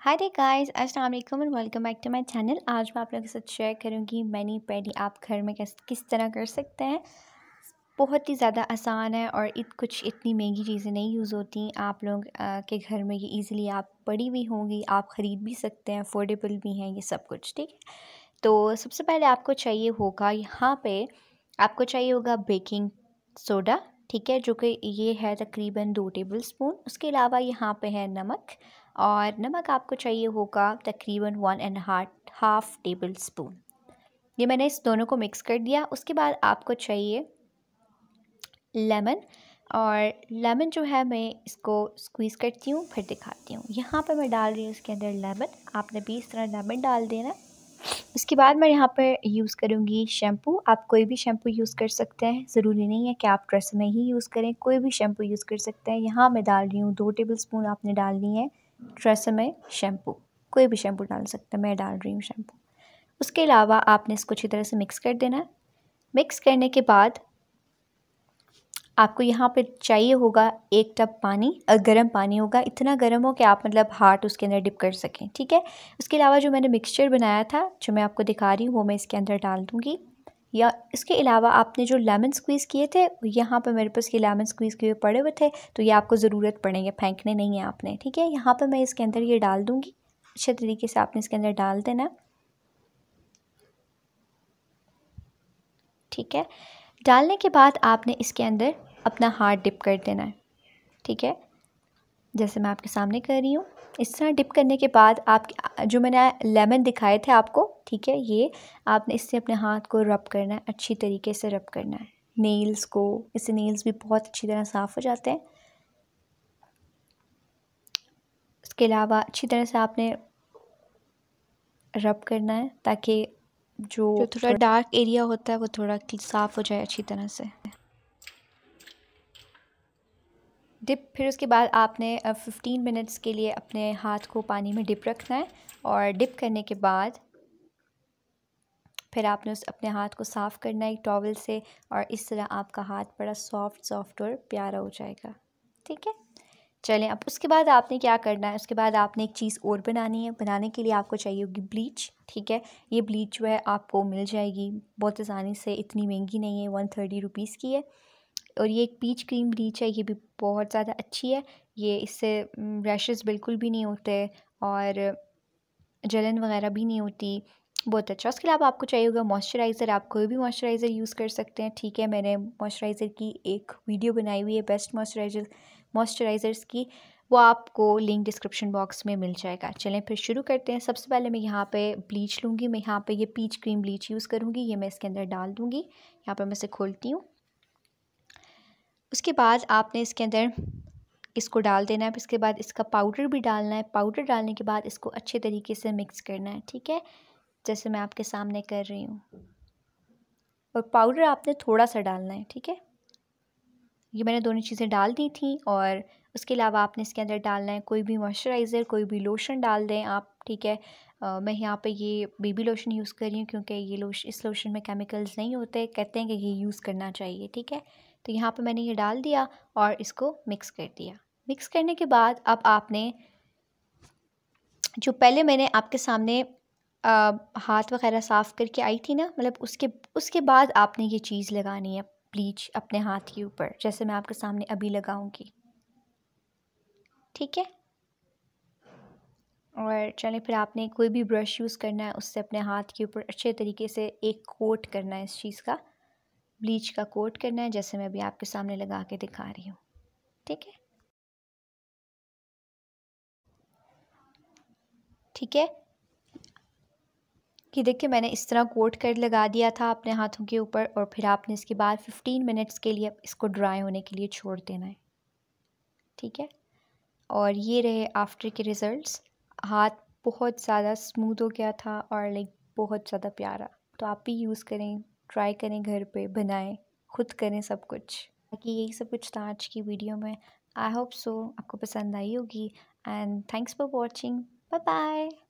हाय रे गाइस अस्सलाम वालेकुम and welcome back to my channel आज मैं आप लोगों के साथ शेयर करूंगी मैनी पैडी आप घर में कैसे किस तरह कर सकते हैं बहुत ही ज़्यादा आसान है और इत कुछ इतनी महंगी चीज़ें नहीं यूज़ होती आप लोग के घर में ये इजीली आप पड़ी भी होंगी आप ख़रीद भी सकते हैं अफोर्डेबल भी हैं ये सब कुछ ठीक है तो सबसे पहले आपको चाहिए होगा यहाँ पर आपको चाहिए होगा बेकिंग सोडा ठीक है जो कि ये है तकरीबन दो टेबल स्पून उसके अलावा यहाँ पर है नमक और नमक आपको चाहिए होगा तकरीबन one and half half tablespoon ये मैंने इस दोनों को मिक्स कर दिया उसके बाद आपको चाहिए लेमन और लेमन जो है मैं इसको स्क्वीज़ करती हूँ फिर दिखाती हूँ यहाँ पर मैं डाल रही हूँ इसके अंदर लेमन आपने भी इस तरह लेमन डाल देना उसके बाद मैं यहाँ पर यूज़ करूँगी शैम्पू आप कोई भी शैम्पू यूज़ कर सकते हैं ज़रूरी नहीं है कि आप ड्रेस में ही यूज़ करें कोई भी शैम्पू यूज़ कर सकते हैं यहाँ मैं डाल रही हूँ दो टेबल स्पून आपने डालनी है ट्रेसमे शैम्पू कोई भी शैम्पू डाल सकते हैं मैं डाल रही हूँ शैम्पू उसके अलावा आपने इसको अच्छी तरह से मिक्स कर देना है मिक्स करने के बाद आपको यहाँ पे चाहिए होगा एक टप पानी गर्म पानी होगा इतना गर्म हो कि आप मतलब हार्ट उसके अंदर डिप कर सकें ठीक है उसके अलावा जो मैंने मिक्सचर बनाया था जो मैं आपको दिखा रही हूँ वो मैं इसके अंदर डाल दूँगी या इसके अलावा आपने जो लेमन स्क्वीज़ किए थे यहाँ पर मेरे पास ये लेमन स्क्वीज़ किए पड़े हुए थे तो ये आपको ज़रूरत पड़ेंगे फेंकने नहीं है आपने ठीक है यहाँ पर मैं इसके अंदर ये डाल दूँगी अच्छे तरीके से आपने इसके अंदर डाल देना ठीक है डालने के बाद आपने इसके अंदर अपना हाथ डिप कर देना है ठीक है जैसे मैं आपके सामने कर रही हूँ इस तरह डिप करने के बाद आप जो मैंने लेमन दिखाए थे आपको ठीक है ये आपने इससे अपने हाथ को रब करना है अच्छी तरीके से रब करना है नेल्स को इससे नेल्स भी बहुत अच्छी तरह साफ़ हो जाते हैं इसके अलावा अच्छी तरह से आपने रब करना है ताकि जो, जो थोड़ा डार्क एरिया होता है वो थोड़ा साफ़ हो जाए अच्छी तरह से डिप फिर उसके बाद आपने फ़िफ्टीन मिनट्स के लिए अपने हाथ को पानी में डिप रखना है और डिप करने के बाद फिर आपने उस अपने हाथ को साफ़ करना है एक टॉवल से और इस तरह आपका हाथ बड़ा सॉफ्ट सॉफ्ट और प्यारा हो जाएगा ठीक है चलें अब उसके बाद आपने क्या करना है उसके बाद आपने एक चीज़ और बनानी है बनाने के लिए आपको चाहिए होगी ब्लीच ठीक है ये ब्लीच जो है आपको मिल जाएगी बहुत आसानी से इतनी महंगी नहीं है वन थर्टी रुपीज़ की है और ये एक पीच क्रीम ब्लीच है ये भी बहुत ज़्यादा अच्छी है ये इससे रैशेस बिल्कुल भी नहीं होते और जलन वगैरह भी नहीं होती बहुत अच्छा उसके अलावा आपको चाहिए होगा मॉइस्चराइज़र आप कोई भी मॉइस्चराइज़र यूज़ कर सकते हैं ठीक है मैंने मॉइस्चराइज़र की एक वीडियो बनाई हुई है बेस्ट मॉइस्चराइज़र मॉइस्चराइज़र्स की वो आपको लिंक डिस्क्रिप्शन बॉक्स में मिल जाएगा चलें फिर शुरू करते हैं सबसे पहले मैं यहाँ पे ब्लीच लूँगी मैं यहाँ पे ये पीच क्रीम ब्लीच यूज़ करूँगी ये मैं इसके अंदर डाल दूँगी यहाँ पर मैं इसे खोलती हूँ उसके बाद आपने इसके अंदर इसको डाल देना है इसके बाद इसका पाउडर भी डालना है पाउडर डालने के बाद इसको अच्छे तरीके से मिक्स करना है ठीक है जैसे मैं आपके सामने कर रही हूँ और पाउडर आपने थोड़ा सा डालना है ठीक है ये मैंने दोनों चीज़ें डाल दी थी और उसके अलावा आपने इसके अंदर डालना है कोई भी मॉइस्चराइज़र कोई भी लोशन डाल दें आप ठीक है आ, मैं यहाँ पे ये बेबी लोशन यूज़ कर रही हूँ क्योंकि ये लोश इस लोशन में केमिकल्स नहीं होते कहते हैं कि ये यूज़ करना चाहिए ठीक है तो यहाँ पर मैंने ये डाल दिया और इसको मिक्स कर दिया मिक्स करने के बाद अब आपने जो पहले मैंने आपके सामने आ, हाथ वगैरह साफ़ करके आई थी ना मतलब उसके उसके बाद आपने ये चीज़ लगानी है ब्लीच अपने हाथ के ऊपर जैसे मैं आपके सामने अभी लगाऊंगी ठीक है और चलें फिर आपने कोई भी ब्रश यूज़ करना है उससे अपने हाथ के ऊपर अच्छे तरीके से एक कोट करना है इस चीज़ का ब्लीच का कोट करना है जैसे मैं अभी आपके सामने लगा के दिखा रही हूँ ठीक है ठीक है कि देखिए मैंने इस तरह कोट कर लगा दिया था अपने हाथों के ऊपर और फिर आपने इसके बाद फिफ्टीन मिनट्स के लिए इसको ड्राई होने के लिए छोड़ देना है ठीक है और ये रहे आफ्टर के रिज़ल्ट्स हाथ बहुत ज़्यादा स्मूथ हो गया था और लाइक बहुत ज़्यादा प्यारा तो आप भी यूज़ करें ट्राई करें घर पे बनाएं खुद करें सब कुछ बाकी यही सब कुछ था आज की वीडियो में आई होप सो आपको पसंद आई होगी and thanks for watching bye bye